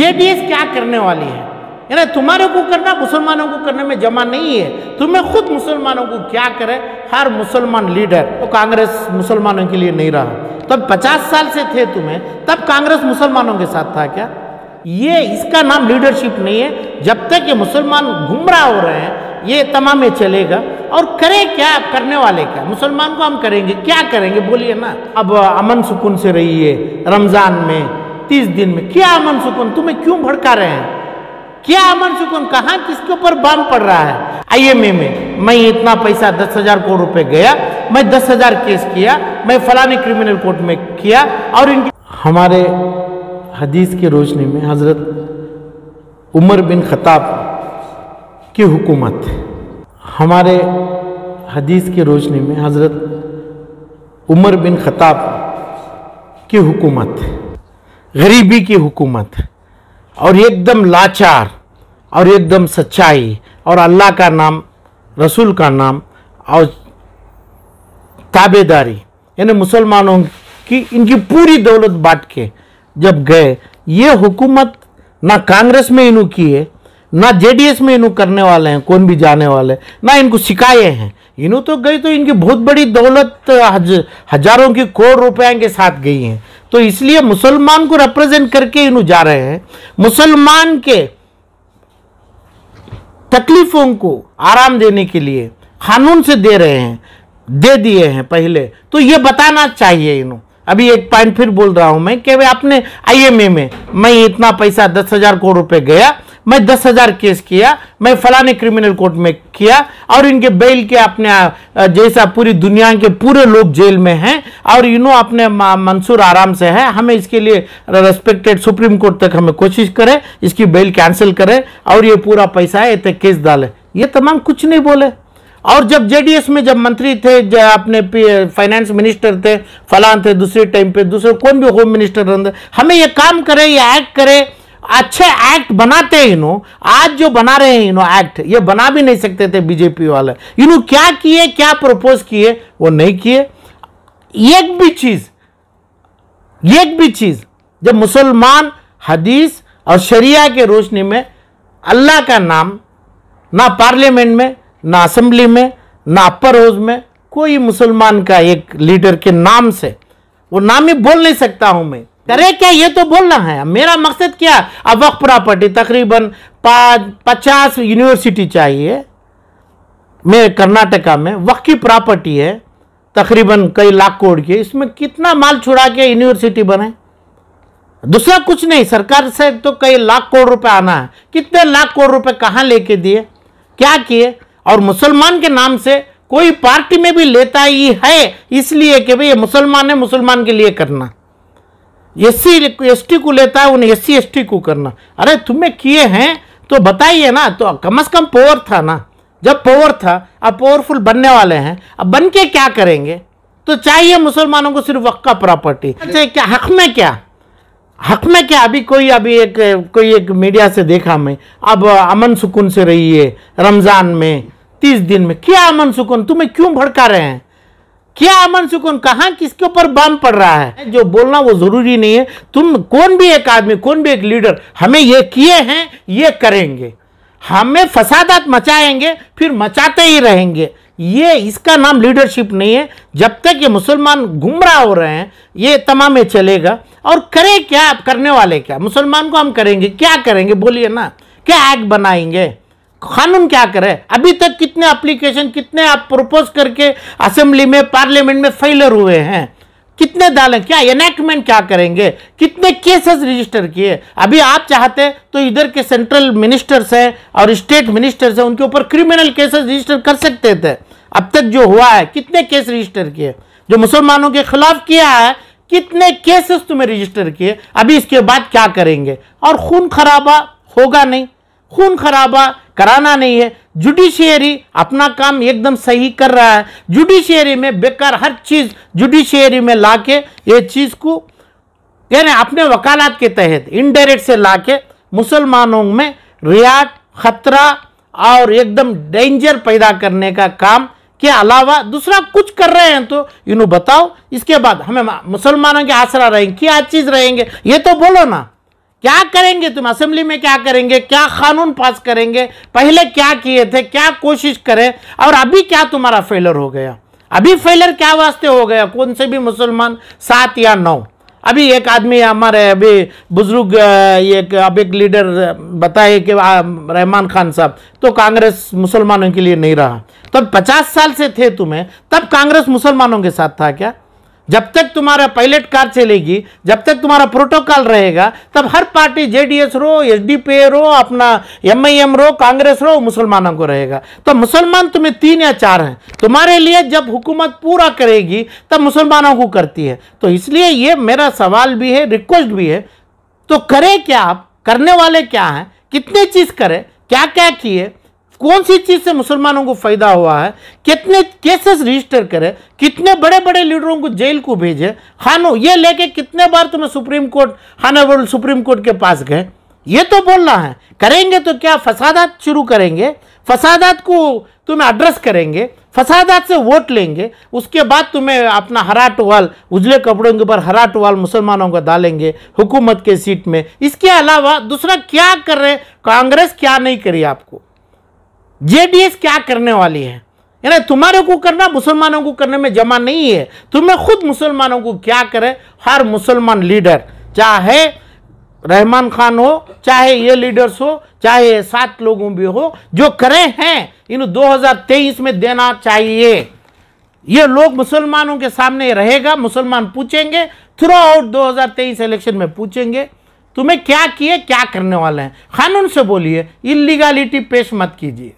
S क्या करने वाली है यानी तुम्हारे को करना मुसलमानों को करने में जमा नहीं है तुम्हें खुद मुसलमानों को क्या करे हर मुसलमान लीडर तो कांग्रेस मुसलमानों के लिए नहीं रहा तब 50 साल से थे तुम्हें तब कांग्रेस मुसलमानों के साथ था क्या ये इसका नाम लीडरशिप नहीं है जब तक ये मुसलमान गुमराह हो रहे हैं ये तमाम चलेगा और करे क्या करने वाले क्या मुसलमान को हम करेंगे क्या करेंगे बोलिए ना अब अमन सुकून से रहिए रमज़ान में तीस दिन में क्या अमन सुकून तुम्हें क्यों भड़का रहे हैं क्या अमन सुकून कहा किसके ऊपर बम पड़ रहा है आईएमए में मैं इतना पैसा दस हजार करोड़ रुपए गया मैं दस हजार केस किया मैं फलाने क्रिमिनल कोर्ट में किया और इनकी हमारे हदीस की रोशनी में हजरत उमर बिन खताब की हुकूमत हमारे हदीस की रोशनी में हजरत उमर बिन खताब की हुकूमत गरीबी की हुकूमत और एकदम लाचार और एकदम सच्चाई और अल्लाह का नाम रसूल का नाम और ताबेदारी यानी मुसलमानों की इनकी पूरी दौलत बांट के जब गए ये हुकूमत ना कांग्रेस में इनू की है ना जेडीएस में इनू करने वाले हैं कौन भी जाने वाले ना इनको सिखाए हैं इनू तो गई तो इनकी बहुत बड़ी दौलत हज, हजारों की करोड़ रुपये के साथ गई हैं तो इसलिए मुसलमान को रिप्रेजेंट करके इन जा रहे हैं मुसलमान के तकलीफों को आराम देने के लिए कानून से दे रहे हैं दे दिए हैं पहले तो ये बताना चाहिए इन्हों अभी एक पॉइंट फिर बोल रहा हूं मैं कि आपने आईएमए में मैं इतना पैसा दस हजार करोड़ रुपए गया मैं दस हजार केस किया मैं फलाने क्रिमिनल कोर्ट में किया और इनके बेल के अपने जैसा पूरी दुनिया के पूरे लोग जेल में हैं और यू नो अपने मंसूर आराम से है हमें इसके लिए रेस्पेक्टेड सुप्रीम कोर्ट तक हमें कोशिश करें इसकी बेल कैंसिल करें और ये पूरा पैसा है ये केस डाले ये तमाम कुछ नहीं बोले और जब जेडीएस में जब मंत्री थे जब अपने फाइनेंस मिनिस्टर थे फलान थे दूसरे टाइम पे दूसरे कौन भी होम मिनिस्टर हमें ये काम करे ये एक्ट करे अच्छे एक्ट बनाते हैं इन्हों आज जो बना रहे हैं इनो एक्ट ये बना भी नहीं सकते थे बीजेपी वाले इन्हों क्या किए क्या प्रपोज किए वो नहीं किए एक भी चीज़ एक भी चीज़ जब मुसलमान हदीस और शरिया के रोशनी में अल्लाह का नाम ना पार्लियामेंट में ना असेंबली में ना अपर हाउस में कोई मुसलमान का एक लीडर के नाम से वो नाम ही बोल नहीं सकता हूं मैं करे क्या ये तो बोलना है मेरा मकसद क्या अब वक्त प्रॉपर्टी तकरीबन पाँच पचास यूनिवर्सिटी चाहिए मेरे कर्नाटका में वक्त की प्रॉपर्टी है तकरीबन कई लाख करोड़ की इसमें कितना माल छुड़ा के यूनिवर्सिटी बने दूसरा कुछ नहीं सरकार से तो कई लाख करोड़ रुपए आना है कितने लाख करोड़ रुपए कहाँ लेके दिए क्या किए और मुसलमान के नाम से कोई पार्टी में भी लेता ही है इसलिए कि भाई मुसलमान है मुसलमान के लिए करना एस सी एस टी को लेता है उन्हें एस सी एस टी को करना अरे तुम्हें किए हैं तो बताइए ना तो कम अज कम पोवर था ना जब पावर था अब पावरफुल बनने वाले हैं अब बन के क्या करेंगे तो चाहिए मुसलमानों को सिर्फ वक्का प्रॉपर्टी अच्छा, क्या हक में क्या हक में क्या अभी कोई अभी एक कोई एक मीडिया से देखा मैं अब अमन सुकून से रहिए रमज़ान में तीस दिन में क्या अमन सुकून तुम्हें क्यों भड़का रहे हैं क्या अमन सुकून कहा किसके ऊपर बम पड़ रहा है जो बोलना वो जरूरी नहीं है तुम कौन भी एक आदमी कौन भी एक लीडर हमें ये किए हैं ये करेंगे हमें फसादात मचाएंगे फिर मचाते ही रहेंगे ये इसका नाम लीडरशिप नहीं है जब तक ये मुसलमान गुमराह हो रहे हैं ये तमाम ये चलेगा और करें क्या आप करने वाले क्या मुसलमान को हम करेंगे क्या करेंगे बोलिए ना क्या एक्ट बनाएंगे कानून क्या करे अभी तक कितने एप्लीकेशन कितने आप प्रपोज करके असेंबली में पार्लियामेंट में फेलर हुए हैं कितने डालें क्या एनेक्टमेंट क्या करेंगे कितने केसेस रजिस्टर किए अभी आप चाहते तो इधर के सेंट्रल मिनिस्टर्स हैं और स्टेट मिनिस्टर्स हैं उनके ऊपर क्रिमिनल केसेस रजिस्टर कर सकते थे अब तक जो हुआ है कितने केस रजिस्टर किए जो मुसलमानों के खिलाफ किया है कितने केसेस तुम्हें रजिस्टर किए अभी इसके बाद क्या करेंगे और खून खराबा होगा नहीं खून खराबा कराना नहीं है जुडिशियरी अपना काम एकदम सही कर रहा है जुडिशियरी में बेकार हर चीज़ जुडिशियरी में ला के ये चीज़ को यानी अपने वकालत के तहत इनडायरेक्ट से ला के मुसलमानों में रियात खतरा और एकदम डेंजर पैदा करने का काम के अलावा दूसरा कुछ कर रहे हैं तो इन्हों बताओ इसके बाद हमें मुसलमानों के आसरा रहेंगे क्या चीज़ रहेंगे ये तो बोलो ना क्या करेंगे तुम असेंबली में क्या करेंगे क्या कानून पास करेंगे पहले क्या किए थे क्या कोशिश करें और अभी क्या तुम्हारा फेलर हो गया अभी फेलर क्या वास्ते हो गया कौन से भी मुसलमान सात या नौ अभी एक आदमी हमारे अभी बुजुर्ग एक अब एक लीडर बताए कि रहमान खान साहब तो कांग्रेस मुसलमानों के लिए नहीं रहा तब पचास साल से थे तुम्हें तब कांग्रेस मुसलमानों के साथ था क्या जब तक तुम्हारा पायलट कार चलेगी जब तक तुम्हारा प्रोटोकॉल रहेगा तब हर पार्टी जेडीएस रो एसडीपीए रो अपना एमआईएम रो कांग्रेस रो मुसलमानों को रहेगा तो मुसलमान तुम्हें तीन या चार हैं तुम्हारे लिए जब हुकूमत पूरा करेगी तब मुसलमानों को करती है तो इसलिए ये मेरा सवाल भी है रिक्वेस्ट भी है तो करें क्या आप करने वाले क्या हैं कितने चीज़ करें क्या क्या किए कौन सी चीज़ से मुसलमानों को फ़ायदा हुआ है कितने केसेस रजिस्टर करें कितने बड़े बड़े लीडरों को जेल को भेजे हानो ये लेके कितने बार तुम्हें सुप्रीम कोर्ट हान सुप्रीम कोर्ट के पास गए ये तो बोलना है करेंगे तो क्या फसादात शुरू करेंगे फसादात को तुम्हें एड्रेस करेंगे फसादात से वोट लेंगे उसके बाद तुम्हें अपना हरा टवाल उजले कपड़ों के ऊपर हरा टवाल मुसलमानों का डालेंगे हुकूमत के सीट में इसके अलावा दूसरा क्या कर रहे कांग्रेस क्या नहीं करी आपको जेडीएस क्या करने वाली है यानी तुम्हारे को करना मुसलमानों को करने में जमा नहीं है तुम्हें खुद मुसलमानों को क्या करे हर मुसलमान लीडर चाहे रहमान खान हो चाहे ये लीडर्स हो चाहे सात लोगों भी हो जो करे हैं इन 2023 में देना चाहिए ये लोग मुसलमानों के सामने रहेगा मुसलमान पूछेंगे थ्रू आउट 2023 इलेक्शन में पूछेंगे तुम्हें क्या किए क्या करने वाले हैं कानून से बोलिए इलीगलिटी पेश मत कीजिए